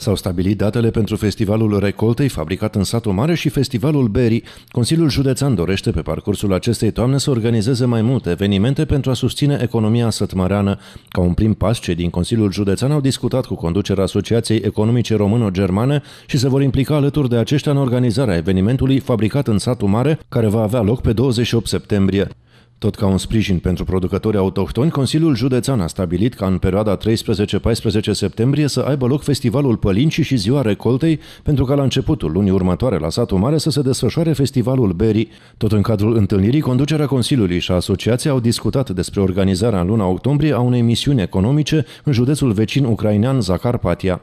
S-au stabilit datele pentru Festivalul Recoltei, fabricat în satul mare, și Festivalul Beri. Consiliul Județean dorește pe parcursul acestei toamne să organizeze mai multe evenimente pentru a susține economia sătmăreană. Ca un prim pas, cei din Consiliul Județean au discutat cu conducerea Asociației Economice Româno-Germane și se vor implica alături de aceștia în organizarea evenimentului fabricat în satul mare, care va avea loc pe 28 septembrie. Tot ca un sprijin pentru producători autohtoni, Consiliul Județean a stabilit ca în perioada 13-14 septembrie să aibă loc Festivalul Pălincii și Ziua Recoltei, pentru ca la începutul lunii următoare la satul mare să se desfășoare Festivalul Berii. Tot în cadrul întâlnirii, conducerea Consiliului și asociația au discutat despre organizarea în luna octombrie a unei misiuni economice în județul vecin ucrainean Zakarpatia.